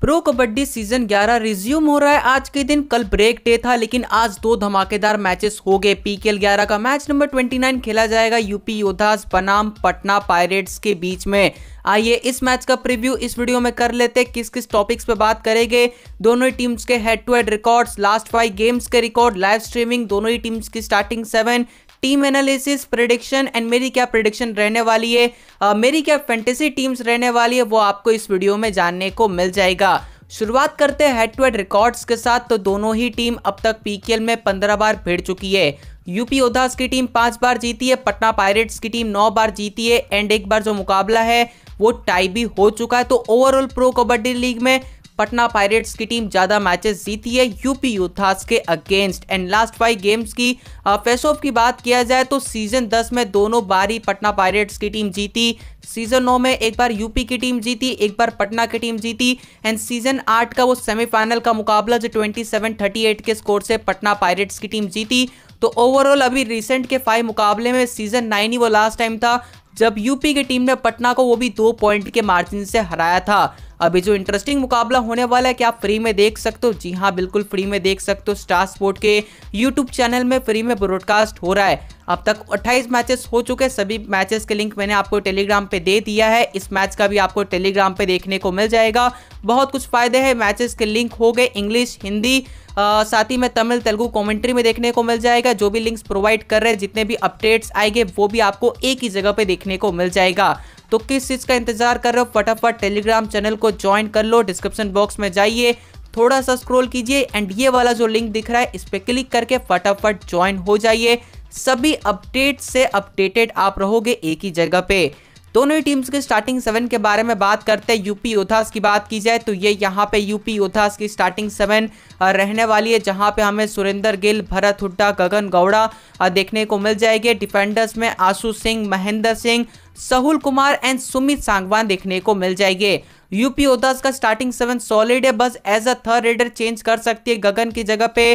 pro kabaddi season 11 resume हो रहा है आज के दिन कल ब्रेक डे था लेकिन आज दो धमाकेदार मैचेस हो गए पीकेएल 11 का मैच नंबर 29 खेला जाएगा यूपी योद्धास बनाम पटना पायरेट्स के बीच में आइए इस मैच का प्रीव्यू इस वीडियो में कर लेते हैं किस किस टॉपिक्स पे बात करेंगे दोनों ही टीम्स के head to head records last five games के रिकॉर्ड लाइव स्ट्रीमिंग दोनों ही टीम्स की starting seven team analysis prediction and मेरी क्या प्रिडिक्शन रहने वाली है आ, मेरी क्या फैंटेसी टीम्स रहने वाली है वो आपको इस वीडियो में जानने को मिल जाएगा शुरुआत करते हैं हेड टू हेड रिकॉर्ड्स के साथ तो दोनों ही टीम अब तक पीकेएल में पंद्रह बार भिड़ चुकी है यूपी योद्धास की टीम पांच बार जीती है पटना पायरेट्स की टीम नौ बार जीती है एंड एक बार जो मुकाबला है वो टाई भी हो चुका है तो ओवरऑल प्रो कबड्डी लीग में पटना पायरेट्स की टीम ज़्यादा मैचेस जीती है यूपी यूथास के against and last five games की फेस ऑफ की बात किया जाए तो सीजन दस में दोनों बार ही पटना पायरेट्स की टीम जीती सीजन नौ में एक बार यूपी की टीम जीती एक बार पटना की टीम जीती एंड सीजन आठ का वो सेमीफाइनल का मुकाबला जो ट्वेंटी सेवन थर्टी एट के स्कोर से पटना पायरेट्स की टीम जीती तो ओवरऑल अभी रिसेंट के फाइव मुकाबले में सीजन नाइन ही वो लास्ट टाइम था जब यूपी की टीम ने पटना को वो भी दो पॉइंट के मार्जिन से हराया था अभी जो इंटरेस्टिंग मुकाबला होने वाला है क्या आप फ्री में देख सकते हो जी हाँ बिल्कुल फ्री में देख सकते हो स्टार स्पोर्ट के यूट्यूब चैनल में फ्री में ब्रॉडकास्ट हो रहा है अब तक 28 मैचेस हो चुके हैं सभी मैचेस के लिंक मैंने आपको टेलीग्राम पे दे दिया है इस मैच का भी आपको टेलीग्राम पे देखने को मिल जाएगा बहुत कुछ फायदे हैं मैचेस के लिंक हो गए इंग्लिश हिंदी साथ ही में तमिल तेलुगु कमेंट्री में देखने को मिल जाएगा जो भी लिंक्स प्रोवाइड कर रहे हैं जितने भी अपडेट्स आएंगे वो भी आपको एक ही जगह पे देखने को मिल जाएगा तो किस चीज़ का इंतजार कर रहे हो फटाफट टेलीग्राम चैनल को ज्वाइन कर लो डिस्क्रिप्शन बॉक्स में जाइए थोड़ा सा स्क्रॉल कीजिए एंड ये वाला जो लिंक दिख रहा है इस पर क्लिक करके फटाफट ज्वाइन हो जाइए सभी अपडेट से अपडेटेड आप रहोगे एक ही जगह पे दोनों ही टीम्स के स्टार्टिंग सेवन के बारे में बात करते हैं यूपी योद्धास की बात की जाए तो ये यहाँ पे यूपी योद्धास की स्टार्टिंग सेवन रहने वाली है जहाँ पे हमें सुरेंद्र गिल भरत हुड्डा गगन गौड़ा देखने को मिल जाएंगे डिफेंडर्स में आशु सिंह महेंद्र सिंह सहुल कुमार एंड सुमित सांगवान देखने को मिल जाएंगे यूपी ओदास का स्टार्टिंग सेवन सॉलिड है बस as a third raider change कर सकती है गगन की जगह पे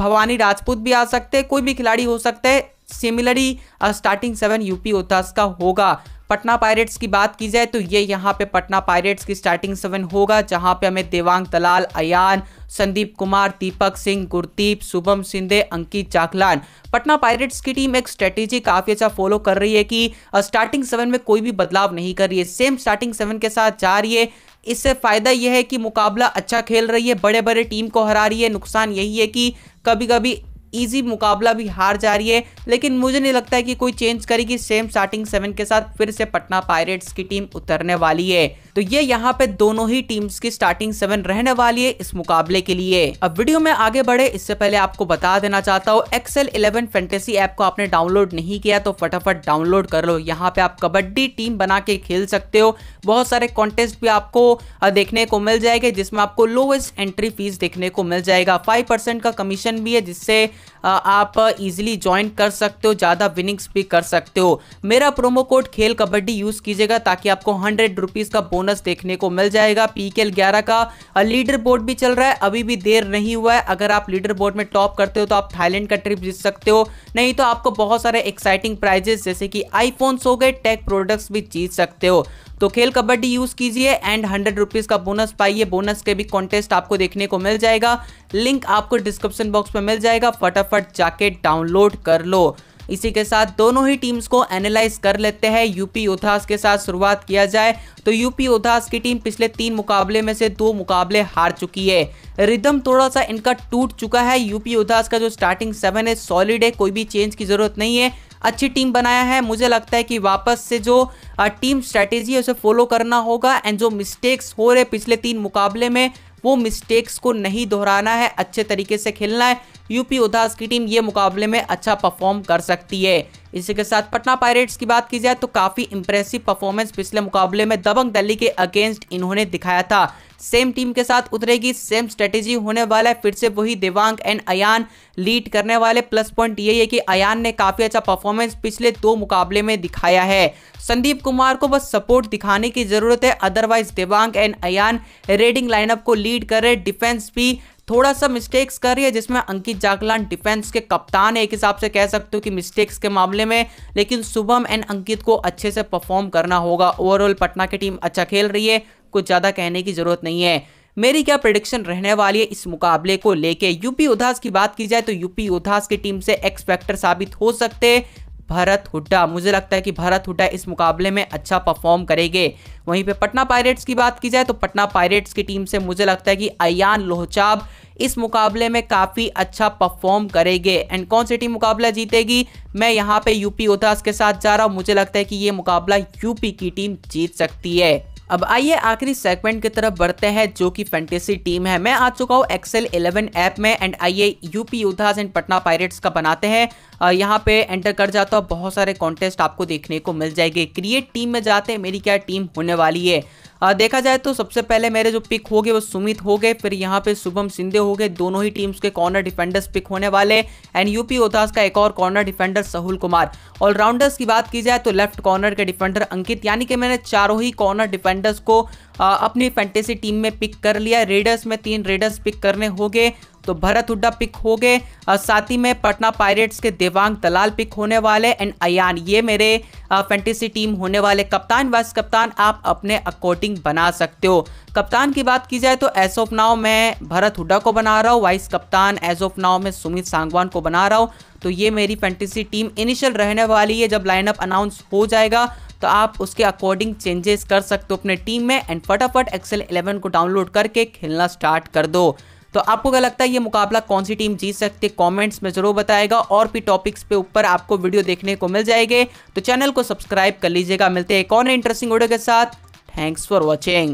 भवानी राजपूत भी आ सकते हैं कोई भी खिलाड़ी हो सकता है similarly starting seven UP Yoddhas का होगा पटना पायरेट्स की बात की जाए तो ये यहाँ पे पटना पायरेट्स की स्टार्टिंग सेवन होगा जहाँ पे हमें देवांग दलाल अयान संदीप कुमार दीपक सिंह गुरदीप शुभम सिंधे अंकित चाकलान पटना पायरेट्स की टीम एक स्ट्रेटेजी काफ़ी अच्छा फॉलो कर रही है कि स्टार्टिंग सेवन में कोई भी बदलाव नहीं कर रही है सेम स्टार्टिंग सेवन के साथ जा रही है इससे फ़ायदा यह है कि मुकाबला अच्छा खेल रही है बड़े बड़े टीम को हरा रही है नुकसान यही है कि कभी कभी इजी मुकाबला भी हार जा रही है लेकिन मुझे नहीं लगता है कि कोई चेंज करेगी सेम स्टार्टिंग सेवन के साथ फिर से पटना पायरेट्स की टीम उतरने वाली है तो ये यहाँ पे दोनों ही टीम्स की स्टार्टिंग सेवन रहने वाली है इस मुकाबले के लिए अब वीडियो में आगे बढ़े इससे पहले आपको बता देना चाहता हूँ एक्सेल इलेवन फेंटेसी ऐप को आपने डाउनलोड नहीं किया तो फटाफट डाउनलोड कर लो यहाँ पे आप कबड्डी टीम बना के खेल सकते हो बहुत सारे कॉन्टेस्ट भी आपको देखने को मिल जाएंगे जिसमें आपको लोवेस्ट एंट्री फीस देखने को मिल जाएगा फाइव का कमीशन भी है जिससे आप इजीली ज्वाइन कर सकते हो ज़्यादा विनिंग्स भी कर सकते हो मेरा प्रोमो कोड खेल कबड्डी यूज़ कीजिएगा ताकि आपको हंड्रेड रुपीज़ का बोनस देखने को मिल जाएगा पी के ग्यारह का लीडर बोर्ड भी चल रहा है अभी भी देर नहीं हुआ है अगर आप लीडर बोर्ड में टॉप करते हो तो आप थाईलैंड का ट्रिप जीत सकते हो नहीं तो आपको बहुत सारे एक्साइटिंग प्राइजेस जैसे कि आईफोन्स हो गए टेक प्रोडक्ट्स भी जीत सकते हो तो खेल कबड्डी यूज कीजिए एंड हंड्रेड रुपीज का बोनस पाइए बोनस के भी कॉन्टेस्ट आपको देखने को मिल जाएगा लिंक आपको डिस्क्रिप्शन बॉक्स में मिल जाएगा फटाफट जाके डाउनलोड कर लो इसी के साथ दोनों ही टीम्स को एनालाइज कर लेते हैं यूपी उधास के साथ शुरुआत किया जाए तो यूपी उधास की टीम पिछले तीन मुकाबले में से दो मुकाबले हार चुकी है रिदम थोड़ा सा इनका टूट चुका है यूपी उधास का जो स्टार्टिंग सेवन है सॉलिड है कोई भी चेंज की जरूरत नहीं है अच्छी टीम बनाया है मुझे लगता है कि वापस से जो टीम स्ट्रैटेजी है उसे फॉलो करना होगा एंड जो मिस्टेक्स हो रहे पिछले तीन मुकाबले में वो मिस्टेक्स को नहीं दोहराना है अच्छे तरीके से खेलना है यूपी उदास की टीम ये मुकाबले में अच्छा परफॉर्म कर सकती है इसी के साथ पटना पायरेट्स की बात की जाए तो काफ़ी इंप्रेसिव परफॉर्मेंस पिछले मुकाबले में दबंग दिल्ली के अगेंस्ट इन्होंने दिखाया था सेम टीम के साथ उतरेगी सेम स्ट्रेटेजी होने वाला है फिर से वही देवांग एंड अयान लीड करने वाले प्लस पॉइंट यही है कि अयान ने काफ़ी अच्छा परफॉर्मेंस पिछले दो मुकाबले में दिखाया है संदीप कुमार को बस सपोर्ट दिखाने की ज़रूरत है otherwise Devank and Ayan raiding lineup को लीड कर रहे डिफेंस भी थोड़ा सा मिस्टेक्स कर रही है जिसमें अंकित जागलान डिफेंस के कप्तान है एक हिसाब से कह सकते हो कि मिस्टेक्स के मामले में लेकिन शुभम एंड अंकित को अच्छे से परफॉर्म करना होगा ओवरऑल पटना की टीम अच्छा खेल रही है कुछ ज़्यादा कहने की ज़रूरत नहीं है मेरी क्या प्रडिक्शन रहने वाली है इस मुकाबले को लेके यूपी उधास की बात की जाए तो यूपी उधास की टीम से एक्सपेक्टर साबित हो सकते भारत हुड्डा मुझे लगता है कि भारत हुड्डा इस मुकाबले में अच्छा परफॉर्म करेंगे वहीं पे पटना पायरेट्स की बात की जाए तो पटना पायरेट्स की टीम से मुझे लगता है कि अयान लोहचाब इस मुकाबले में काफ़ी अच्छा परफॉर्म करेंगे एंड कौन सी टीम मुकाबला जीतेगी मैं यहाँ पे यूपी योद्धास के साथ जा रहा हूँ मुझे लगता है कि ये मुकाबला यूपी की टीम जीत सकती है अब आइए आखिरी सेगमेंट की तरफ बढ़ते हैं जो कि फैंटेसी टीम है मैं आ चुका हूँ एक्सेल 11 ऐप में एंड आइए UP Yoddhas and Patna Pirates का बनाते हैं यहाँ पे एंटर कर जाता हूँ बहुत सारे कॉन्टेस्ट आपको देखने को मिल जाएंगे क्रिएट टीम में जाते हैं मेरी क्या टीम होने वाली है देखा जाए तो सबसे पहले मेरे जो पिक हो गए वो सुमित हो गए फिर यहाँ पे शुभम सिंधे हो गए दोनों ही टीम्स के कॉर्नर डिफेंडर्स पिक होने वाले एंड यूपी ओतास का एक और corner defender Sahul Kumar allrounders की बात की जाए तो लेफ्ट कॉर्नर के डिफेंडर अंकित यानी कि मैंने चारों ही कॉर्नर डिफेंडर्स को आ, अपनी फैंटेसी टीम में पिक कर लिया रेडर्स में तीन रेडर्स पिक करने होंगे तो भरत हुड्डा पिक हो गए और साथ ही में पटना पायरेट्स के देवांग दलाल पिक होने वाले एंड अयान ये मेरे फैंटेसी टीम होने वाले कप्तान वाइस कप्तान आप अपने अकॉर्डिंग बना सकते हो कप्तान की बात की जाए तो एज ऑफ नाव में भरत हुड्डा को बना रहा हूँ वाइस कप्तान एज ऑफ नाव में सुमित सांगवान को बना रहा हूँ तो ये मेरी फैंटेसी टीम इनिशियल रहने वाली है जब लाइनअप अनाउंस हो जाएगा तो आप उसके अकॉर्डिंग चेंजेस कर सकते हो अपने टीम में एंड फटाफट एक्सेल 11 को डाउनलोड करके खेलना स्टार्ट कर दो तो आपको क्या लगता है ये मुकाबला कौन सी टीम जीत सकती है कॉमेंट्स में ज़रूर बताएगा और भी टॉपिक्स पे ऊपर आपको वीडियो देखने को मिल जाएंगे तो चैनल को सब्सक्राइब कर लीजिएगा मिलते हैं एक और इंटरेस्टिंग वीडियो के साथ थैंक्स फॉर वॉचिंग